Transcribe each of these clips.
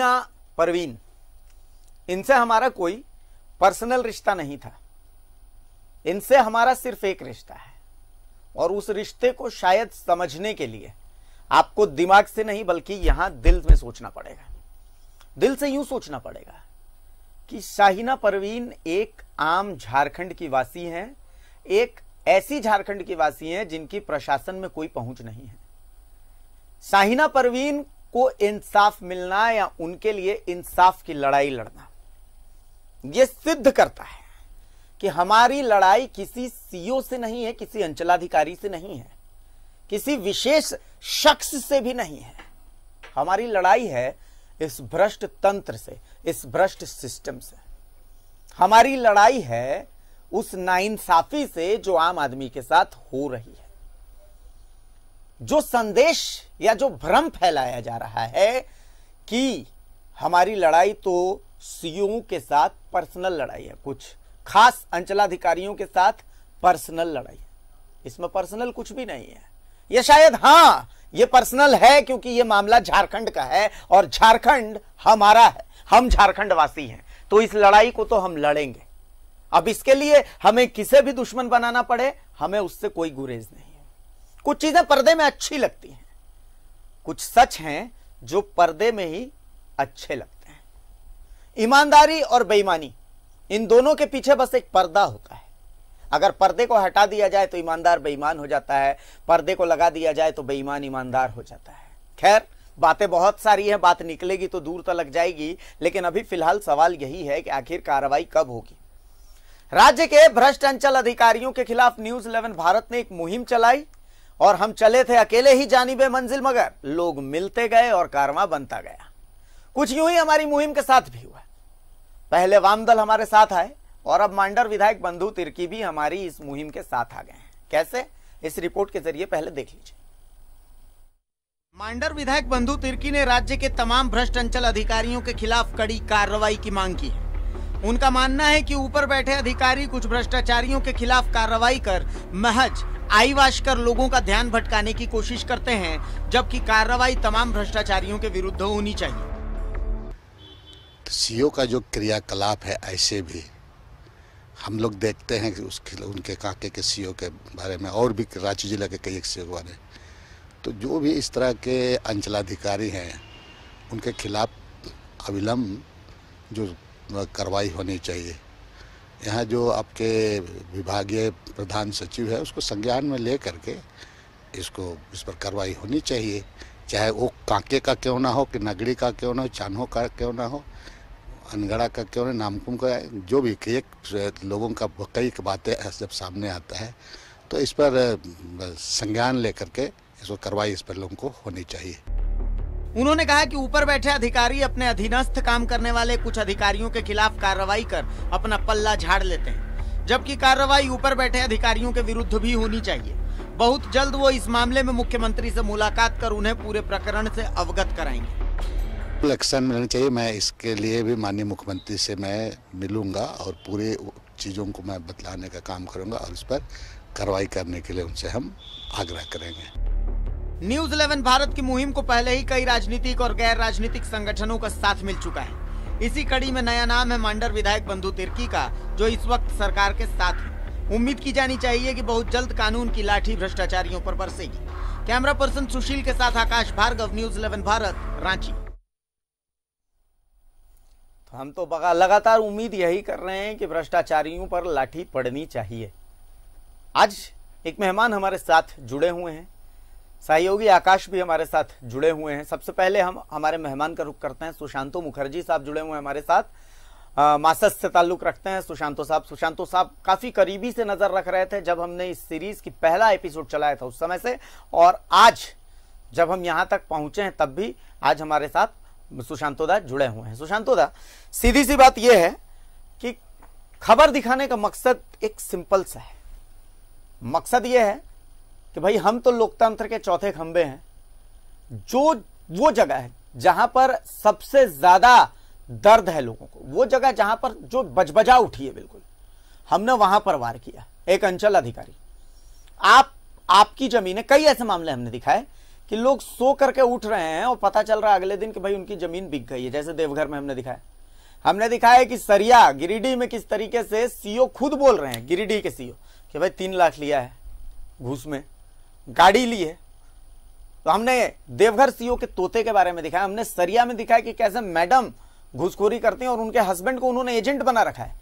कृष्णा परवीन इनसे हमारा कोई पर्सनल रिश्ता नहीं था इनसे हमारा सिर्फ एक रिश्ता है और उस रिश्ते को शायद समझने के लिए आपको दिमाग से नहीं बल्कि यहां दिल में सोचना पड़ेगा दिल से यूं सोचना पड़ेगा कि शाहिना परवीन एक आम झारखंड की वासी हैं एक ऐसी झारखंड की वासी हैं जिनकी प्रशासन में कोई पहुंच नहीं है शाहिना परवीन को इंसाफ मिलना या उनके लिए इंसाफ की लड़ाई लड़ना यह सिद्ध करता है कि हमारी लड़ाई किसी सीओ से नहीं है किसी अंचलाधिकारी से नहीं है किसी विशेष शख्स से भी नहीं है हमारी लड़ाई है इस भ्रष्ट तंत्र से इस भ्रष्ट सिस्टम से हमारी लड़ाई है उस नाइंसाफी से जो आम आदमी के साथ हो रही है जो संदेश या जो भ्रम फैलाया जा रहा है कि हमारी लड़ाई तो सीओ के साथ पर्सनल लड़ाई है कुछ खास अंचलाधिकारियों के साथ पर्सनल लड़ाई है इसमें पर्सनल कुछ भी नहीं है ये शायद हां ये पर्सनल है क्योंकि ये मामला झारखंड का है और झारखंड हमारा है हम झारखंड वासी हैं तो इस लड़ाई को तो हम लड़ेंगे अब इसके लिए हमें किसे भी दुश्मन बनाना पड़े हमें उससे कोई गुरेज नहीं कुछ चीजें पर्दे में अच्छी लगती हैं कुछ सच हैं जो पर्दे में ही अच्छे लगते हैं ईमानदारी और बेईमानी इन दोनों के पीछे बस एक पर्दा होता है अगर पर्दे को हटा दिया जाए तो ईमानदार बेईमान हो जाता है पर्दे को लगा दिया जाए तो बेईमान ईमानदार हो जाता है खैर बातें बहुत सारी हैं बात निकलेगी तो दूर तक लग जाएगी लेकिन अभी फिलहाल सवाल यही है कि आखिर कार्रवाई कब होगी राज्य के भ्रष्ट अंचल अधिकारियों के खिलाफ न्यूज 11 भारत ने एक मुहिम चलाई और हम चले थे अकेले ही जानिबे मंजिल मगर लोग मिलते गए और कारवा बनता गया कुछ यूं ही हमारी मुहिम के साथ भी हुआ पहले वामदल हमारे साथ आए और अब मांडर विधायक बंधु तिरकी भी हमारी इस मुहिम के साथ आ गए हैं कैसे इस रिपोर्ट के जरिए पहले देख लीजिए मांडर विधायक बंधु तिरकी ने राज्य के तमाम भ्रष्ट अंचल अधिकारियों के खिलाफ कड़ी कार्रवाई की मांग की उनका मानना है कि ऊपर बैठे अधिकारी कुछ भ्रष्टाचारियों के खिलाफ कार्रवाई कर महज आई वाश कर लोगों का ध्यान भटकाने की कोशिश करते हैं जबकि कार्रवाई तमाम भ्रष्टाचारियों के विरुद्ध होनी चाहिए तो सीओ का जो क्रियाकलाप है ऐसे भी हम लोग देखते हैं कि उसके उनके काके के सीओ के बारे में और भी रांची जिला के कई एक सीओ वाले तो जो भी इस तरह के अंचलाधिकारी हैं उनके खिलाफ अविलंब जो कार्रवाई होनी चाहिए यहाँ जो आपके विभागीय प्रधान सचिव है उसको संज्ञान में ले करके इसको इस पर कार्रवाई होनी चाहिए चाहे वो कांके का क्यों ना हो कि नगड़ी का क्यों ना हो चान्हो का क्यों ना हो अनगड़ा का क्यों ना नामकुम का जो भी एक लोगों का कई बातें जब सामने आता है तो इस पर संज्ञान लेकर के इसको कार्रवाई इस पर लोगों को होनी चाहिए उन्होंने कहा कि ऊपर बैठे अधिकारी अपने अधीनस्थ काम करने वाले कुछ अधिकारियों के खिलाफ कार्रवाई कर अपना पल्ला झाड़ लेते हैं जबकि कार्रवाई ऊपर बैठे अधिकारियों के विरुद्ध भी होनी चाहिए बहुत जल्द वो इस मामले में मुख्यमंत्री से मुलाकात कर उन्हें पूरे प्रकरण से अवगत कराएंगे एक्शन मिलना चाहिए मैं इसके लिए भी माननीय मुख्यमंत्री से मैं मिलूंगा और पूरे चीज़ों को मैं बतलाने का काम करूंगा और इस पर कार्रवाई करने के लिए उनसे हम आग्रह करेंगे न्यूज 11 भारत की मुहिम को पहले ही कई राजनीतिक और गैर राजनीतिक संगठनों का साथ मिल चुका है इसी कड़ी में नया नाम है मांडर विधायक बंधु तिर्की का जो इस वक्त सरकार के साथ है उम्मीद की जानी चाहिए कि बहुत जल्द कानून की लाठी भ्रष्टाचारियों पर बरसेगी कैमरा पर्सन सुशील के साथ आकाश भार्गव न्यूज इलेवन भारत रांची तो हम तो लगातार उम्मीद यही कर रहे हैं कि भ्रष्टाचारियों पर लाठी पड़नी चाहिए आज एक मेहमान हमारे साथ जुड़े हुए हैं सहयोगी आकाश भी हमारे साथ जुड़े हुए हैं सबसे पहले हम हमारे मेहमान का रुख करते हैं सुशांतो मुखर्जी साहब जुड़े हुए हैं हमारे साथ मासस से ताल्लुक रखते हैं सुशांतो साहब सुशांतो साहब काफी करीबी से नजर रख रहे थे जब हमने इस सीरीज की पहला एपिसोड चलाया था उस समय से और आज जब हम यहाँ तक पहुंचे हैं तब भी आज हमारे साथ सुशांतोदा जुड़े हुए हैं सुशांतोदा सीधी सी बात यह है कि खबर दिखाने का मकसद एक सिंपल सा है मकसद यह है कि भाई हम तो लोकतंत्र के चौथे खंबे हैं जो वो जगह है जहां पर सबसे ज्यादा दर्द है लोगों को वो जगह जहां पर जो बजबजा उठी है बिल्कुल हमने वहां पर वार किया एक अंचल अधिकारी आप आपकी जमीन है कई ऐसे मामले हमने दिखाए कि लोग सो करके उठ रहे हैं और पता चल रहा है अगले दिन कि भाई उनकी जमीन बिक गई है जैसे देवघर में हमने दिखाया हमने दिखाया कि सरिया गिरिडीह में किस तरीके से सीओ खुद बोल रहे हैं गिरिडीह के सीओ कि भाई तीन लाख लिया है घूस में गाड़ी ली है तो हमने देवघर सीओ के तोते के बारे में दिखाया हमने सरिया में दिखाया कि कैसे मैडम घुसखोरी करती हैं और उनके हस्बैंड को उन्होंने एजेंट बना रखा है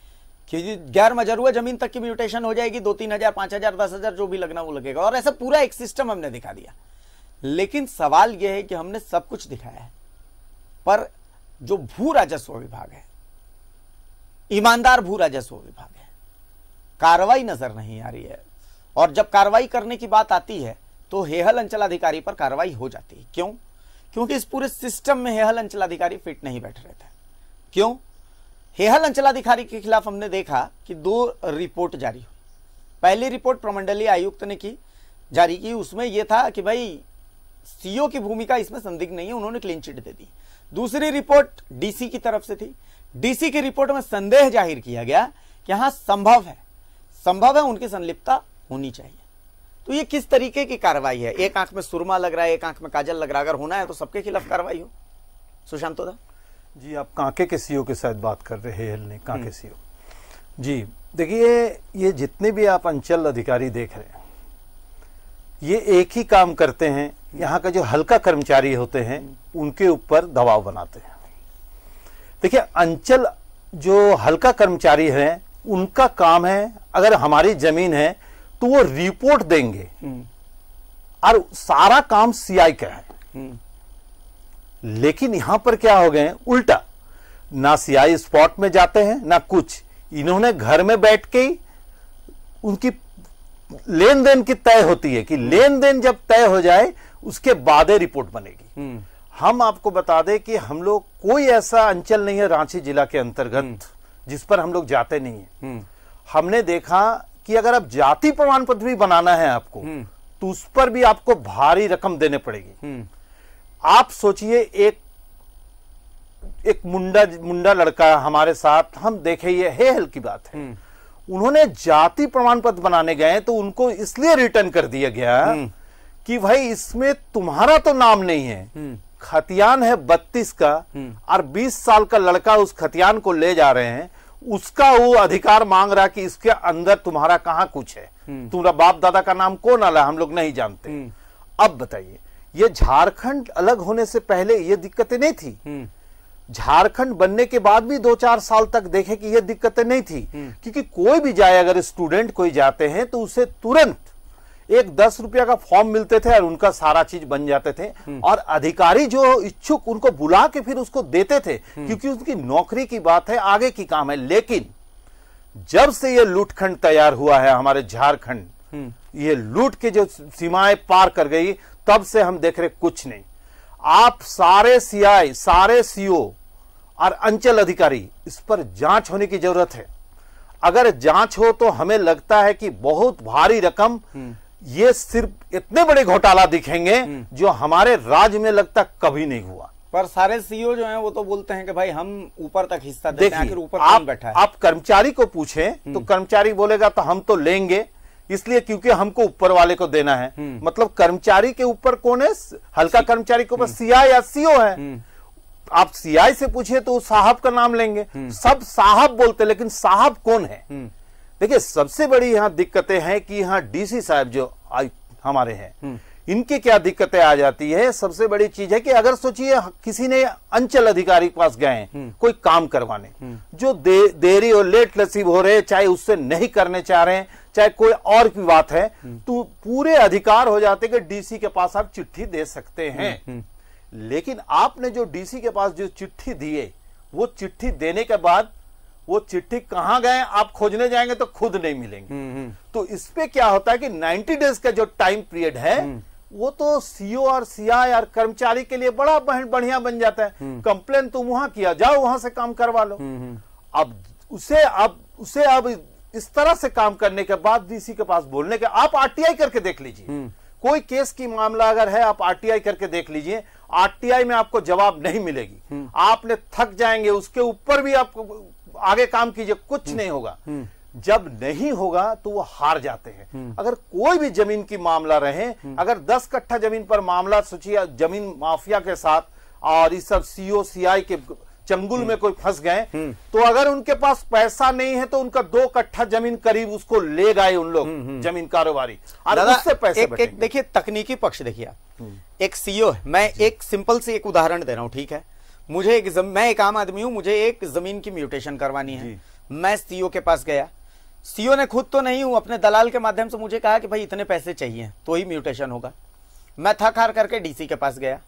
कि गैर मजरुआ जमीन तक की म्यूटेशन हो जाएगी दो तीन हजार पांच हजार दस हजार जो भी लगना वो लगेगा और ऐसा पूरा एक सिस्टम हमने दिखा दिया लेकिन सवाल यह है कि हमने सब कुछ दिखाया है पर जो भू राजस्व विभाग है ईमानदार भू राजस्व विभाग है कार्रवाई नजर नहीं आ रही है और जब कार्रवाई करने की बात आती है तो हेहल अंचलाधिकारी पर कार्रवाई हो जाती है क्यों क्योंकि इस पूरे सिस्टम में हेहल अंचलाधिकारी फिट नहीं बैठ रहे थे क्यों हेहल अंचलाधिकारी के खिलाफ हमने देखा कि दो रिपोर्ट जारी हुई पहली रिपोर्ट प्रमंडलीय आयुक्त ने की जारी की उसमें यह था कि भाई सीओ की भूमिका इसमें संदिग्ध नहीं है उन्होंने क्लीन चिट दे दी दूसरी रिपोर्ट डीसी की तरफ से थी डीसी की रिपोर्ट में संदेह जाहिर किया गया कि हाँ संभव है संभव है उनकी संलिप्तता होनी चाहिए तो ये किस तरीके की कार्रवाई है एक आंख में सुरमा लग रहा है एक आंख में काजल लग रहा है अगर होना है तो सबके खिलाफ कार्रवाई हो सुशांत जी आप कांके के सीओ के साथ बात कर रहे हैं कांके हम्म। सीओ जी देखिए ये जितने भी आप अंचल अधिकारी देख रहे हैं ये एक ही काम करते हैं हम्म। यहाँ का जो हल्का कर्मचारी होते हैं हम्म। उनके ऊपर दबाव बनाते हैं देखिए अंचल जो हल्का कर्मचारी हैं उनका काम है अगर हमारी जमीन है तो वो रिपोर्ट देंगे और सारा काम सीआई का है लेकिन यहां पर क्या हो गए उल्टा ना सीआई स्पॉट में जाते हैं ना कुछ इन्होंने घर में बैठ के ही उनकी लेन देन की तय होती है कि लेन देन जब तय हो जाए उसके बाद रिपोर्ट बनेगी हम आपको बता दें कि हम लोग कोई ऐसा अंचल नहीं है रांची जिला के अंतर्गत जिस पर हम लोग जाते नहीं है हमने देखा कि अगर आप जाति प्रमाण पत्र भी बनाना है आपको हम्म। तो उस पर भी आपको भारी रकम देने पड़ेगी हम्म। आप सोचिए एक एक मुंडा मुंडा लड़का हमारे साथ हम देखे ये हे हल्की बात है हम्म। उन्होंने जाति प्रमाण पत्र बनाने गए तो उनको इसलिए रिटर्न कर दिया गया कि भाई इसमें तुम्हारा तो नाम नहीं है खतियान है बत्तीस का और बीस साल का लड़का उस खतियान को ले जा रहे हैं उसका वो अधिकार मांग रहा कि इसके अंदर तुम्हारा कहा कुछ है हम्म। तुम्हारा बाप दादा का नाम कौन आला हम लोग नहीं जानते हम्म। अब बताइए ये झारखंड अलग होने से पहले ये दिक्कतें नहीं थी हम्म। झारखंड बनने के बाद भी दो चार साल तक देखे कि ये दिक्कतें नहीं थी क्योंकि कोई भी जाए अगर स्टूडेंट कोई जाते हैं तो उसे तुरंत एक दस रुपया का फॉर्म मिलते थे और उनका सारा चीज बन जाते थे हम्म। और अधिकारी जो इच्छुक उनको बुला के फिर उसको देते थे हम्म। क्योंकि उसकी नौकरी की बात है आगे की काम है लेकिन जब से ये लूटखंड तैयार हुआ है हमारे झारखंड हम्म। ये लूट के जो सीमाएं पार कर गई तब से हम देख रहे कुछ नहीं आप सारे सीआई सारे सीओ और अंचल अधिकारी इस पर जांच होने की जरूरत है अगर जांच हो तो हमें लगता है कि बहुत भारी रकम ये सिर्फ इतने बड़े घोटाला दिखेंगे जो हमारे राज्य में लगता कभी नहीं हुआ पर सारे सीईओ जो हैं वो तो बोलते हैं कि भाई हम ऊपर तक हिस्सा देते हैं ऊपर आप बैठा है आप कर्मचारी को पूछें हम्म। तो कर्मचारी बोलेगा तो हम तो लेंगे इसलिए क्योंकि हमको ऊपर वाले को देना है हम्म। मतलब कर्मचारी के ऊपर कौन है हल्का कर्मचारी के ऊपर हम्म। सीआई या सीओ है आप सीआई से पूछे तो साहब का नाम लेंगे सब साहब बोलते लेकिन साहब कौन है देखिए सबसे बड़ी यहां दिक्कतें हैं कि यहाँ डीसी साहब जो हमारे हैं हम्म। इनके क्या दिक्कतें आ जाती है सबसे बड़ी चीज है कि अगर सोचिए किसी ने अंचल अधिकारी के पास गए हम्म। कोई काम करवाने हम्म। जो दे, देरी और लेट नसीब हो रहे चाहे उससे नहीं करने चाह रहे हैं चाहे कोई और की बात है तो पूरे अधिकार हो जाते कि डीसी के पास आप चिट्ठी दे सकते हैं लेकिन आपने जो डीसी के पास जो चिट्ठी दिए वो चिट्ठी देने के बाद वो चिट्ठी कहां गए आप खोजने जाएंगे तो खुद नहीं मिलेंगे हम्म, हम्म। तो इसपे क्या होता है कि 90 डेज का जो टाइम पीरियड है हम्म। वो तो सीओ और सीआई और कर्मचारी के लिए बड़ा बढ़िया बन जाता है कंप्लेन तुम वहां किया जाओ वहां से काम करवा लो अब उसे अब उसे अब इस तरह से काम करने के बाद डीसी के पास बोलने के आप आरटीआई करके देख लीजिए कोई केस की मामला अगर है आप आरटीआई करके देख लीजिए आरटीआई में आपको जवाब नहीं मिलेगी आपने थक जाएंगे उसके ऊपर भी आपको आगे काम कीजिए कुछ हम्म। नहीं होगा हम्म। जब नहीं होगा तो वो हार जाते हैं हम्म। अगर कोई भी जमीन की मामला रहे अगर दस कट्ठा जमीन पर मामला सोचिए जमीन माफिया के साथ और इस सब सीओ सीआई के चंगुल में कोई फंस गए तो अगर उनके पास पैसा नहीं है तो उनका दो कट्ठा जमीन करीब उसको ले गए उन लोग जमीन कारोबारी पैसे एक, एक देखिए तकनीकी पक्ष देखिए एक सीईओ मैं एक सिंपल से एक उदाहरण दे रहा हूं ठीक है मुझे एक जम, मैं एक आम आदमी हूं मुझे एक जमीन की म्यूटेशन करवानी है मैं सीओ के पास गया सीओ ने खुद तो नहीं हूं अपने दलाल के माध्यम से मुझे कहा कि भाई इतने पैसे चाहिए तो ही म्यूटेशन होगा मैं थक हार करके डीसी के पास गया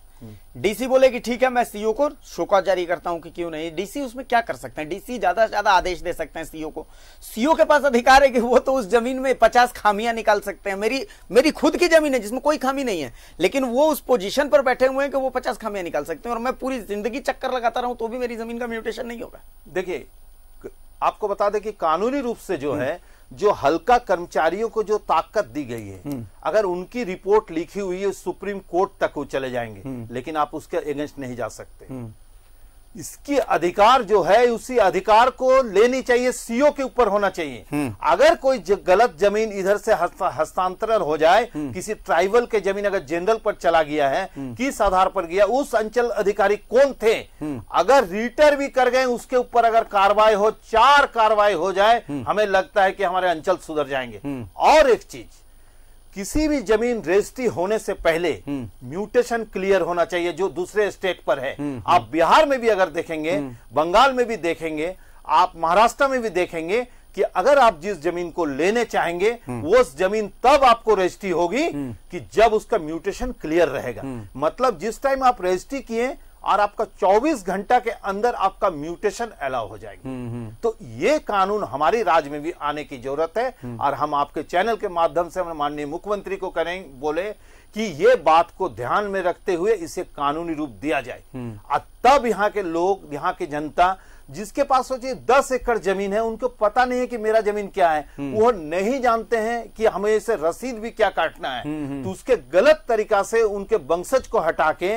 डीसी बोले कि ठीक है मैं सीओ को शोका जारी करता हूं कि क्यों नहीं डीसी उसमें क्या कर सकते हैं डीसी ज्यादा से ज्यादा आदेश दे सकते हैं सीओ को सीओ के पास अधिकार है कि वो तो उस जमीन में पचास खामियां निकाल सकते हैं मेरी मेरी खुद की जमीन है जिसमें कोई खामी नहीं है लेकिन वो उस पोजिशन पर बैठे हुए हैं कि वो पचास खामियां निकाल सकते हैं और मैं पूरी जिंदगी चक्कर लगाता रहा तो भी मेरी जमीन का म्यूटेशन नहीं होगा देखिए आपको बता दें कि कानूनी रूप से जो हम्म। है जो हल्का कर्मचारियों को जो ताकत दी गई है हम्म। अगर उनकी रिपोर्ट लिखी हुई है सुप्रीम कोर्ट तक वो चले जाएंगे हम्म। लेकिन आप उसके अगेंस्ट नहीं जा सकते हम्म। इसकी अधिकार जो है उसी अधिकार को लेनी चाहिए सीओ के ऊपर होना चाहिए हम्म। अगर कोई गलत जमीन इधर से हस्तांतरण हो जाए हम्म। किसी ट्राइबल के जमीन अगर जनरल पर चला गया है हम्म। किस आधार पर गया उस अंचल अधिकारी कौन थे अगर रिटर भी कर गए उसके ऊपर अगर कार्रवाई हो चार कार्रवाई हो जाए हमें लगता है कि हमारे अंचल सुधर जाएंगे और एक चीज किसी भी जमीन रजिस्ट्री होने से पहले हम्म। म्यूटेशन क्लियर होना चाहिए जो दूसरे स्टेट पर है हम्म, हम्म। आप बिहार में भी अगर देखेंगे बंगाल में भी देखेंगे आप महाराष्ट्र में भी देखेंगे कि अगर आप जिस जमीन को लेने चाहेंगे वो जमीन तब आपको रजिस्ट्री होगी कि जब उसका म्यूटेशन क्लियर रहेगा मतलब जिस टाइम आप रजिस्ट्री किए और आपका 24 घंटा के अंदर आपका म्यूटेशन अलाउ हो जाएगा हम्म, हम्म। तो ये कानून हमारी राज्य में भी आने की जरूरत है हम्म। और हम आपके चैनल के माध्यम से हम माननीय मुख्यमंत्री को करें बोले कि ये बात को ध्यान में रखते हुए इसे कानूनी रूप दिया जाए और तब यहाँ के लोग यहाँ की जनता जिसके पास सोचिए दस एकड़ जमीन है उनको पता नहीं है कि मेरा जमीन क्या है हम्म। वो नहीं जानते हैं कि हमें इसे रसीद भी क्या काटना है हम्म, हम्म। तो उसके गलत तरीका से उनके वंशज को हटा के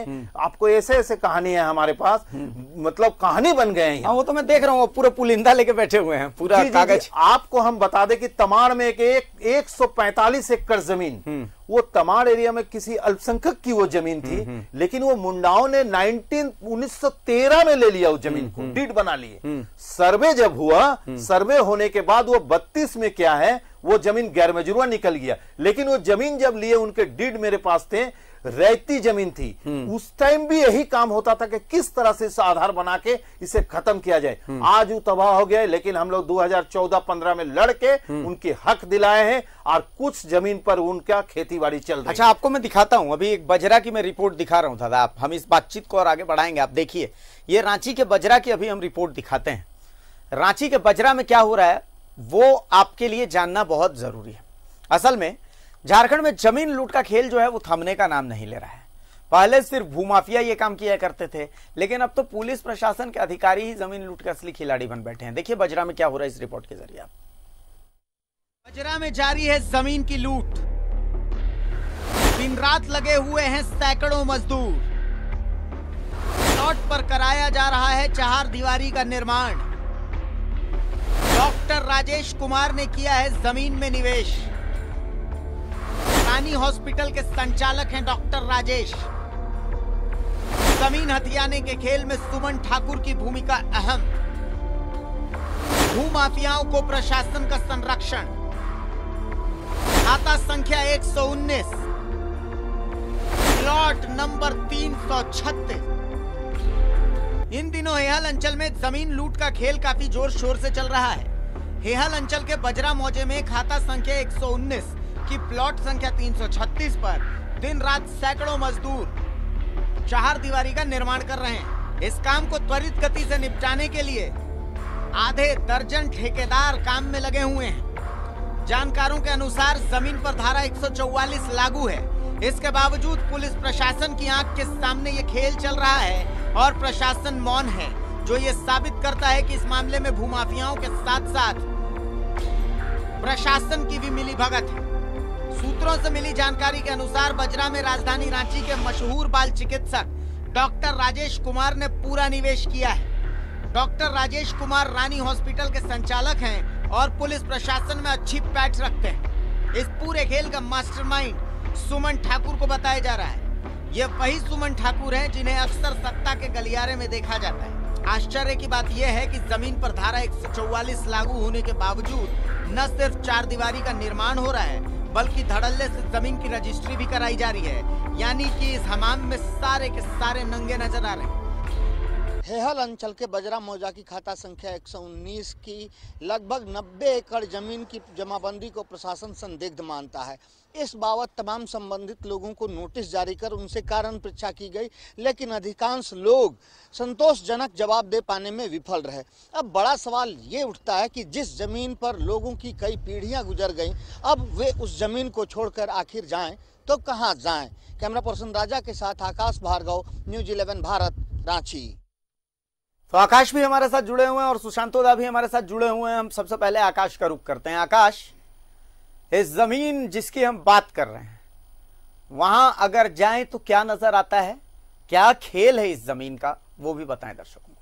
आपको ऐसे ऐसे कहानी है हमारे पास मतलब कहानी बन गए हैं हाँ, वो तो मैं देख रहा हूँ पूरे पुलिंदा लेके बैठे हुए हैं पूरा कागज आपको हम बता दे कि तमाड़ में एक सौ पैंतालीस एकड़ जमीन वो तमाड़ एरिया में किसी अल्पसंख्यक की वो जमीन थी हम्म, हम्म। लेकिन वो मुंडाओं ने 19 1913 में ले लिया उस जमीन को हम्म, डीड बना लिए सर्वे जब हुआ सर्वे होने के बाद वो 32 में क्या है वो जमीन गैर निकल गया लेकिन वो जमीन जब लिए उनके डीड मेरे पास थे रहती जमीन थी हम्म। उस टाइम भी यही काम होता था कि किस तरह से इस आधार बना के इसे खत्म किया जाए हम्म। आज वो तबाह हो गया लेकिन हम लोग 2014-15 में लड़के हम्म। उनके हक दिलाए हैं और कुछ जमीन पर उनका खेती बाड़ी चल रही अच्छा आपको मैं दिखाता हूँ अभी एक बजरा की मैं रिपोर्ट दिखा रहा हूँ दादा आप हम इस बातचीत को और आगे बढ़ाएंगे आप देखिए ये रांची के बजरा की अभी हम रिपोर्ट दिखाते हैं रांची के बजरा में क्या हो रहा है वो आपके लिए जानना बहुत जरूरी है असल में झारखंड में जमीन लूट का खेल जो है वो थमने का नाम नहीं ले रहा है पहले सिर्फ भूमाफिया ये काम किया करते थे लेकिन अब तो पुलिस प्रशासन के अधिकारी ही जमीन लूट के असली खिलाड़ी बन बैठे हैं देखिए बजरा में क्या हो रहा है इस रिपोर्ट के जरिए बजरा में जारी है जमीन की लूट दिन रात लगे हुए हैं सैकड़ों मजदूर प्लॉट पर कराया जा रहा है चार दीवारी का निर्माण डॉक्टर राजेश कुमार ने किया है जमीन में निवेश रानी हॉस्पिटल के संचालक हैं डॉक्टर राजेश जमीन हथियाने के खेल में सुमन ठाकुर की भूमिका अहम भू माफियाओं को प्रशासन का संरक्षण खाता संख्या एक सौ उन्नीस प्लॉट नंबर तीन सौ छत्तीस इन दिनों हेहल अंचल में जमीन लूट का खेल काफी जोर शोर से चल रहा है हेहल अंचल के बजरा मौजे में खाता संख्या एक सौ उन्नीस कि प्लॉट संख्या 336 पर दिन रात सैकड़ों मजदूर चार दीवारी का निर्माण कर रहे हैं इस काम को त्वरित गति से निपटाने के लिए आधे दर्जन ठेकेदार काम में लगे हुए हैं जानकारों के अनुसार जमीन पर धारा 144 लागू है इसके बावजूद पुलिस प्रशासन की आंख के सामने ये खेल चल रहा है और प्रशासन मौन है जो ये साबित करता है कि इस मामले में भूमाफियाओं के साथ साथ प्रशासन की भी मिली भगत है सूत्रों से मिली जानकारी के अनुसार बजरा में राजधानी रांची के मशहूर बाल चिकित्सक डॉक्टर राजेश कुमार ने पूरा निवेश किया है डॉक्टर राजेश कुमार रानी हॉस्पिटल के संचालक हैं और पुलिस प्रशासन में अच्छी पैठ रखते हैं इस पूरे खेल का मास्टरमाइंड सुमन ठाकुर को बताया जा रहा है ये वही सुमन ठाकुर हैं जिन्हें अक्सर सत्ता के गलियारे में देखा जाता है आश्चर्य की बात यह है कि जमीन पर धारा एक लागू होने के बावजूद न सिर्फ चार दीवारी का निर्माण हो रहा है बल्कि धड़ल्ले से जमीन की रजिस्ट्री भी कराई जा रही है यानी कि इस हमाम में सारे के सारे नंगे नजर आ रहे हैं हेहल अंचल के बजरा मोजा की खाता संख्या 119 की लगभग 90 एकड़ जमीन की जमाबंदी को प्रशासन संदिग्ध मानता है इस बाबत तमाम संबंधित लोगों को नोटिस जारी कर उनसे कारण परीक्षा की गई लेकिन अधिकांश लोग संतोषजनक जवाब दे पाने में विफल रहे अब बड़ा सवाल ये उठता है कि जिस जमीन पर लोगों की कई पीढ़ियां गुजर गईं अब वे उस जमीन को छोड़कर आखिर जाएं तो कहाँ जाएं कैमरा पर्सन राजा के साथ आकाश भार्गव न्यूज इलेवन भारत रांची तो आकाश भी हमारे साथ जुड़े हुए हैं और सुशांतोदा भी हमारे साथ जुड़े हुए हैं हम सबसे पहले आकाश का रुख करते हैं आकाश इस जमीन जिसकी हम बात कर रहे हैं वहां अगर जाएं तो क्या नजर आता है क्या खेल है इस जमीन का वो भी बताएं दर्शकों को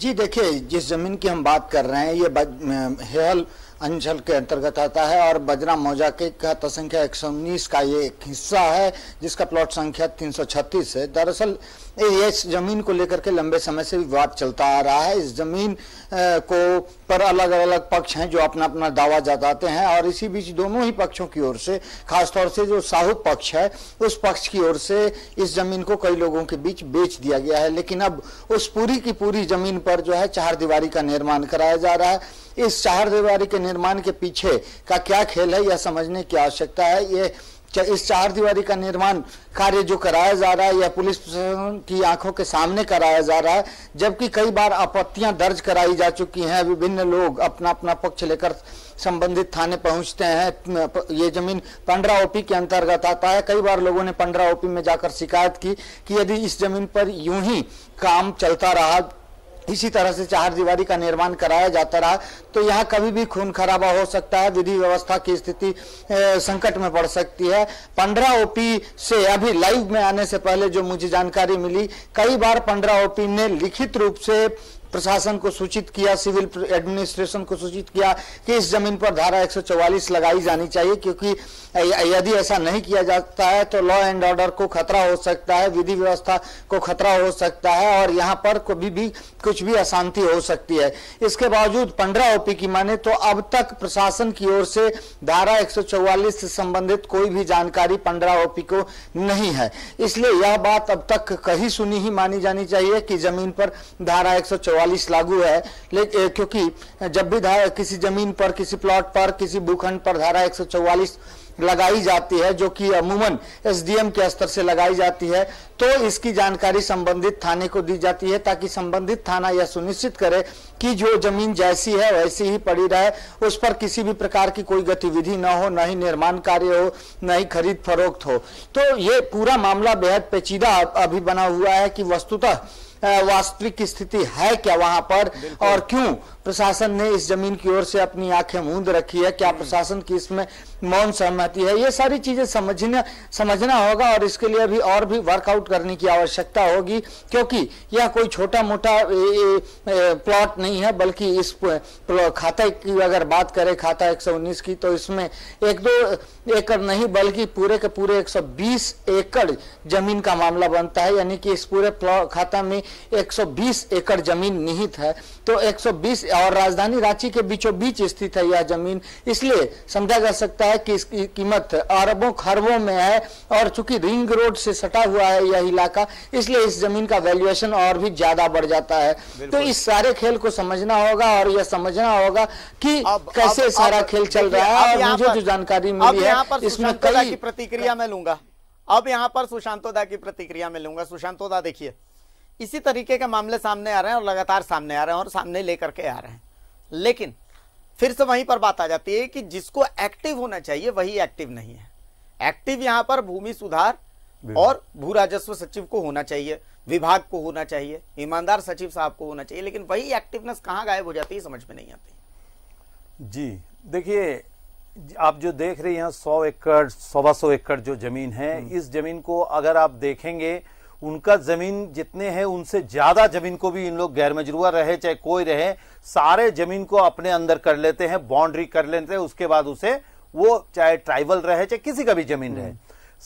जी देखिए जिस ज़मीन की हम बात कर रहे हैं ये हेल अंचल के अंतर्गत आता है और बजरा के का संख्या एक का ये एक हिस्सा है जिसका प्लॉट संख्या 336 है दरअसल ये इस जमीन को लेकर के लंबे समय से विवाद चलता आ रहा है इस जमीन को पर अलग अलग पक्ष हैं जो अपना अपना दावा जताते हैं और इसी बीच दोनों ही पक्षों की ओर से खासतौर से जो साहू पक्ष है उस पक्ष की ओर से इस जमीन को कई लोगों के बीच बेच दिया गया है लेकिन अब उस पूरी की पूरी जमीन पर जो है चार दीवारी का निर्माण कराया जा रहा है इस चार दीवारी के निर्माण के पीछे का क्या खेल है यह समझने की आवश्यकता है ये इस चार दीवारी का निर्माण कार्य जो कराया जा रहा है यह पुलिस प्रशासन की आंखों के सामने कराया जा रहा है जबकि कई बार आपत्तियां दर्ज कराई जा चुकी हैं विभिन्न लोग अपना अपना पक्ष लेकर संबंधित थाने पहुंचते हैं ये जमीन पंडरा ओपी के अंतर्गत आता है कई बार लोगों ने पंडरा ओपी में जाकर शिकायत की कि यदि इस जमीन पर यूं ही काम चलता रहा इसी तरह से चार दीवारी का निर्माण कराया जाता रहा तो यहाँ कभी भी खून खराबा हो सकता है विधि व्यवस्था की स्थिति संकट में पड़ सकती है पंद्रह ओपी से अभी लाइव में आने से पहले जो मुझे जानकारी मिली कई बार पंद्रह ओपी ने लिखित रूप से प्रशासन को सूचित किया सिविल एडमिनिस्ट्रेशन को सूचित किया कि इस जमीन पर धारा 144 लगाई जानी चाहिए क्योंकि यदि ऐसा नहीं किया जाता है तो लॉ एंड ऑर्डर को खतरा हो सकता है विधि व्यवस्था को खतरा हो सकता है और यहाँ पर कभी भी कुछ भी अशांति हो सकती है इसके बावजूद पंद्रह ओपी की माने तो अब तक प्रशासन की ओर से धारा 144 से संबंधित कोई भी जानकारी पंद्रह ओपी को नहीं है इसलिए यह बात अब तक कही सुनी ही मानी जानी चाहिए कि जमीन पर धारा 144 लागू है लेकिन क्योंकि जब भी धारा किसी जमीन पर किसी प्लॉट पर किसी भूखंड पर धारा एक लगाई जाती है जो कि अमूमन एसडीएम के स्तर से लगाई जाती है तो इसकी जानकारी संबंधित थाने को दी जाती है ताकि संबंधित थाना यह सुनिश्चित करे कि जो जमीन जैसी है वैसी ही पड़ी रहे उस पर किसी भी प्रकार की कोई गतिविधि न हो न ही निर्माण कार्य हो न ही खरीद फरोख्त हो तो ये पूरा मामला बेहद पेचीदा अभी बना हुआ है कि वस्तुतः वास्तविक स्थिति है क्या वहां पर और क्यों प्रशासन ने इस जमीन की ओर से अपनी आंखें मूंद रखी है क्या प्रशासन की इसमें मौन सहमति है ये सारी चीजें समझने समझना होगा और इसके लिए भी और भी वर्कआउट करने की आवश्यकता होगी क्योंकि यह कोई छोटा मोटा प्लॉट नहीं है बल्कि इस खाता की अगर बात करें खाता 119 की तो इसमें एक दो एकड़ नहीं बल्कि पूरे के पूरे 120 एकड़ जमीन का मामला बनता है यानी कि इस पूरे खाता में एक एकड़ जमीन निहित है तो एक और राजधानी रांची के बीचों बीच स्थित है यह जमीन इसलिए समझा जा सकता है कि इसकी कीमत अरबों खरबों में है और चूंकि रिंग रोड से सटा हुआ है यह इलाका इसलिए इस जमीन का वैल्यूएशन और भी ज्यादा बढ़ जाता है तो इस सारे खेल को समझना होगा और यह समझना होगा कि अब, कैसे अब, सारा अब, खेल चल रहा है और मुझे जो जानकारी मिली है इसमें कई प्रतिक्रिया में लूंगा अब यहाँ पर सुशांतोदा की प्रतिक्रिया में लूंगा सुशांतोदा देखिए इसी तरीके के मामले सामने आ रहे हैं और लगातार सामने आ रहे हैं और सामने लेकर के आ रहे हैं लेकिन फिर से वहीं पर बात आ जाती है कि जिसको एक्टिव होना चाहिए वही एक्टिव नहीं है एक्टिव यहां पर भूमि सुधार और भू राजस्व सचिव को होना चाहिए विभाग को होना चाहिए ईमानदार सचिव साहब को होना चाहिए लेकिन वही एक्टिवनेस कहाँ गायब हो जाती है समझ में नहीं आती जी देखिए आप जो देख रहे हैं सौ एकड़ सवा सौ एकड़ जो जमीन है हम्म। इस जमीन को अगर आप देखेंगे उनका जमीन जितने हैं उनसे ज्यादा जमीन को भी इन लोग गैर मजरुआ रहे चाहे कोई रहे सारे जमीन को अपने अंदर कर लेते हैं बाउंड्री कर लेते हैं उसके बाद उसे वो चाहे ट्राइबल रहे चाहे किसी का भी जमीन रहे हम्म।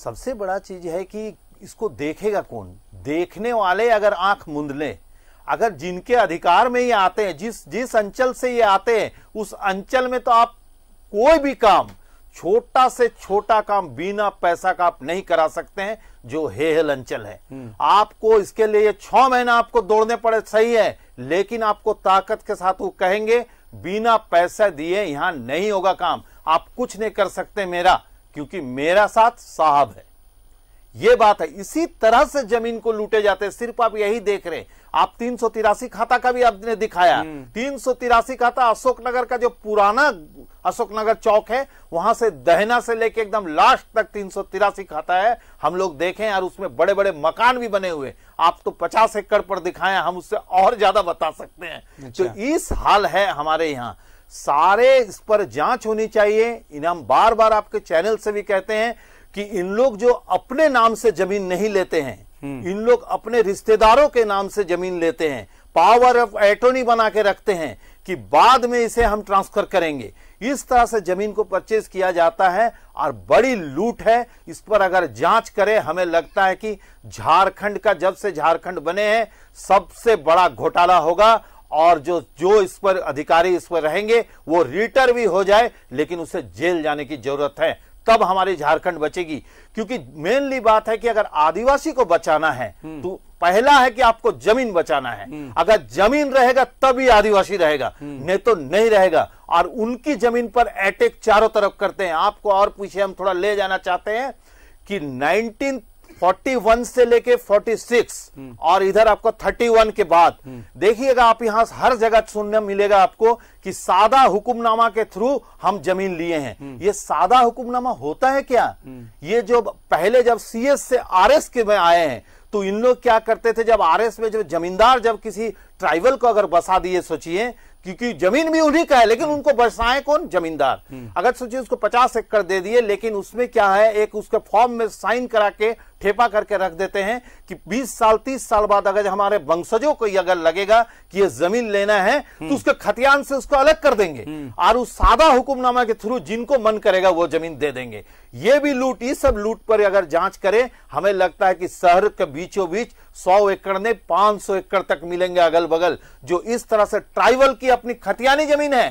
सबसे बड़ा चीज है कि इसको देखेगा कौन देखने वाले अगर आंख मुंद लें अगर जिनके अधिकार में ये आते हैं जिस जिस अंचल से ये आते हैं उस अंचल में तो आप कोई भी काम छोटा से छोटा काम बिना पैसा का आप नहीं करा सकते हैं जो हेहल अंचल है हम्म। आपको इसके लिए छह महीना आपको दौड़ने पड़े सही है लेकिन आपको ताकत के साथ वो कहेंगे बिना पैसा दिए यहां नहीं होगा काम आप कुछ नहीं कर सकते मेरा क्योंकि मेरा साथ साहब है ये बात है इसी तरह से जमीन को लूटे जाते हैं सिर्फ आप यही देख रहे हैं आप तीन खाता का भी आपने दिखाया हम्म। तीन खाता अशोकनगर का जो पुराना अशोकनगर चौक है वहां से दहना से लेके एकदम लास्ट तक तीन खाता है हम लोग देखें और उसमें बड़े बड़े मकान भी बने हुए आप तो पचास एकड़ पर दिखाएं हम उससे और ज्यादा बता सकते हैं तो अच्छा। इस हाल है हमारे यहाँ सारे इस पर जांच होनी चाहिए हम बार बार आपके चैनल से भी कहते हैं कि इन लोग जो अपने नाम से जमीन नहीं लेते हैं हम्म। इन लोग अपने रिश्तेदारों के नाम से जमीन लेते हैं पावर ऑफ एटोनी बना के रखते हैं कि बाद में इसे हम ट्रांसफर करेंगे इस तरह से जमीन को परचेज किया जाता है और बड़ी लूट है इस पर अगर जांच करें हमें लगता है कि झारखंड का जब से झारखंड बने हैं सबसे बड़ा घोटाला होगा और जो जो इस पर अधिकारी इस पर रहेंगे वो रिटर भी हो जाए लेकिन उसे जेल जाने की जरूरत है तब हमारे झारखंड बचेगी क्योंकि मेनली बात है कि अगर आदिवासी को बचाना है हम्म। तो पहला है कि आपको जमीन बचाना है हम्म। अगर जमीन रहेगा तभी आदिवासी रहेगा हम्म। नहीं तो नहीं रहेगा और उनकी जमीन पर अटैक चारों तरफ करते हैं आपको और पीछे हम थोड़ा ले जाना चाहते हैं कि नाइनटीन 41 से लेके 46 हम्म। और इधर आपको 31 के बाद हम्म। देखिएगा आप यहां हर जगह सुनने मिलेगा आपको कि सादा हुक्मनामा के थ्रू हम जमीन लिए हैं हम्म। ये सादा हुक्मनामा होता है क्या ये जो पहले जब सीएस से आरएस के में आए हैं तो इन लोग क्या करते थे जब आरएस में जो जमींदार जब किसी ट्राइबल को अगर बसा दिए सोचिए क्योंकि जमीन भी उन्हीं का है लेकिन उनको बरसाए कौन जमींदार अगर सोचिए उसको पचास एकड़ दे दिए लेकिन उसमें क्या है एक उसके फॉर्म में साइन करा के ठेपा करके रख देते हैं कि 20 साल 30 साल बाद अगर हमारे वंशजों को यह अगर लगेगा कि यह जमीन लेना है तो उसके खतियान से उसको अलग कर देंगे और उस सादा हुक्मनामा के थ्रू जिनको मन करेगा वो जमीन दे देंगे ये भी लूट ये सब लूट पर अगर जांच करें हमें लगता है कि शहर के बीचों बीच सौ एकड़ ने पांच एकड़ तक मिलेंगे अगल बगल जो इस तरह से ट्राइबल की अपनी खतियानी जमीन है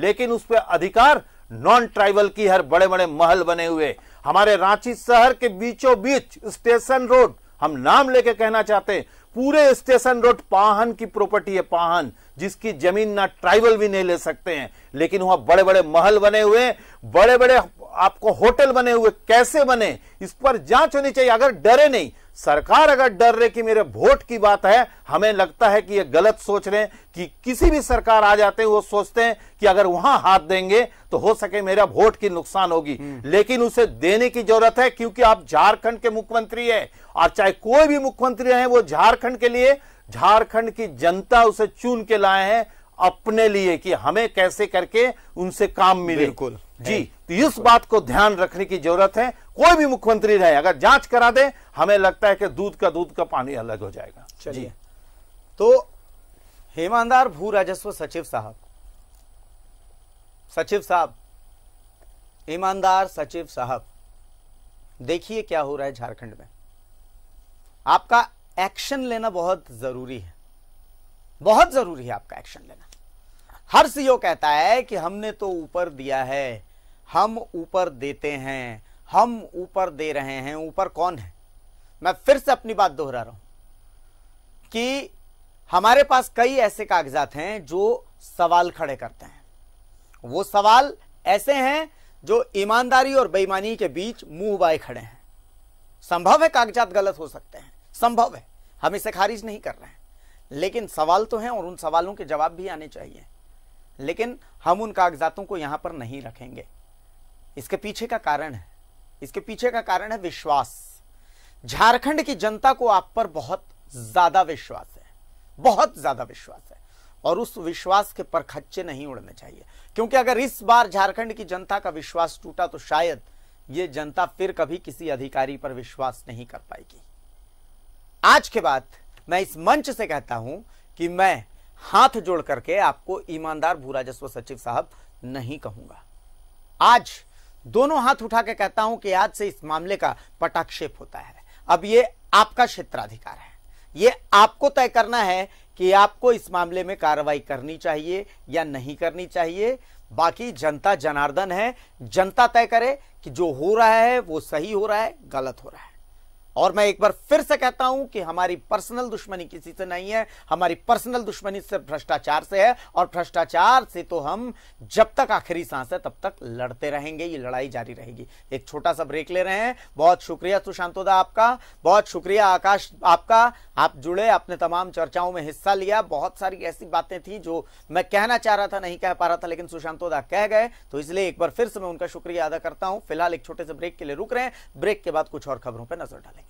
लेकिन उस पर अधिकार नॉन ट्राइबल की हर बड़े बड़े महल बने हुए हमारे रांची शहर के बीचों बीच स्टेशन रोड हम नाम लेके कहना चाहते हैं पूरे स्टेशन रोड पाहन की प्रॉपर्टी है पाहन जिसकी जमीन ना ट्राइबल भी नहीं ले सकते हैं लेकिन वहां बड़े बड़े महल बने हुए बड़े बड़े आपको होटल बने हुए कैसे बने इस पर जांच होनी चाहिए अगर डरे नहीं सरकार अगर डर रहे कि मेरे वोट की बात है हमें लगता है कि ये गलत सोच रहे हैं कि किसी भी सरकार आ जाते हैं वो सोचते हैं कि अगर वहां हाथ देंगे तो हो सके मेरा वोट की नुकसान होगी हम्म। लेकिन उसे देने की जरूरत है क्योंकि आप झारखंड के मुख्यमंत्री हैं और चाहे कोई भी मुख्यमंत्री रहे वो झारखंड के लिए झारखंड की जनता उसे चुन के लाए हैं अपने लिए कि हमें कैसे करके उनसे काम मिले बिल्कुल जी तो इस बात को ध्यान रखने की जरूरत है कोई भी मुख्यमंत्री रहे अगर जांच करा दे हमें लगता है कि दूध का दूध का पानी अलग हो जाएगा चलिए तो हेमानदार भू राजस्व सचिव साहब सचिव साहब ईमानदार सचिव साहब देखिए क्या हो रहा है झारखंड में आपका एक्शन लेना बहुत जरूरी है बहुत जरूरी है आपका एक्शन लेना हर सीओ कहता है कि हमने तो ऊपर दिया है हम ऊपर देते हैं हम ऊपर दे रहे हैं ऊपर कौन है मैं फिर से अपनी बात दोहरा रहा हूं कि हमारे पास कई ऐसे कागजात हैं जो सवाल खड़े करते हैं वो सवाल ऐसे हैं जो ईमानदारी और बेईमानी के बीच मुंह बाए खड़े हैं संभव है कागजात गलत हो सकते हैं संभव है हम इसे खारिज नहीं कर रहे हैं लेकिन सवाल तो हैं और उन सवालों के जवाब भी आने चाहिए लेकिन हम उन कागजातों को यहां पर नहीं रखेंगे इसके पीछे का कारण है इसके पीछे का कारण है विश्वास झारखंड की जनता को आप पर बहुत ज्यादा विश्वास है बहुत ज्यादा विश्वास है और उस विश्वास के परखच्चे नहीं उड़ने चाहिए क्योंकि अगर इस बार झारखंड की जनता का विश्वास टूटा तो शायद ये जनता फिर कभी किसी अधिकारी पर विश्वास नहीं कर पाएगी आज के बाद मैं इस मंच से कहता हूं कि मैं हाथ जोड़ करके आपको ईमानदार भू राजस्व सचिव साहब नहीं कहूंगा आज दोनों हाथ उठा के कहता हूं कि आज से इस मामले का पटाक्षेप होता है अब ये आपका क्षेत्राधिकार है ये आपको तय करना है कि आपको इस मामले में कार्रवाई करनी चाहिए या नहीं करनी चाहिए बाकी जनता जनार्दन है जनता तय करे कि जो हो रहा है वो सही हो रहा है गलत हो रहा है और मैं एक बार फिर से कहता हूं कि हमारी पर्सनल दुश्मनी किसी से नहीं है हमारी पर्सनल दुश्मनी सिर्फ भ्रष्टाचार से है और भ्रष्टाचार से तो हम जब तक आखिरी सांस है तब तक लड़ते रहेंगे ये लड़ाई जारी रहेगी एक छोटा सा ब्रेक ले रहे हैं बहुत शुक्रिया सुशांतोदा आपका बहुत शुक्रिया आकाश आपका आप जुड़े आपने तमाम चर्चाओं में हिस्सा लिया बहुत सारी ऐसी बातें थी जो मैं कहना चाह रहा था नहीं कह पा रहा था लेकिन सुशांतोदा कह गए तो इसलिए एक बार फिर से मैं उनका शुक्रिया अदा करता हूं फिलहाल एक छोटे से ब्रेक के लिए रुक रहे हैं ब्रेक के बाद कुछ और खबरों पर नजर डालेंगे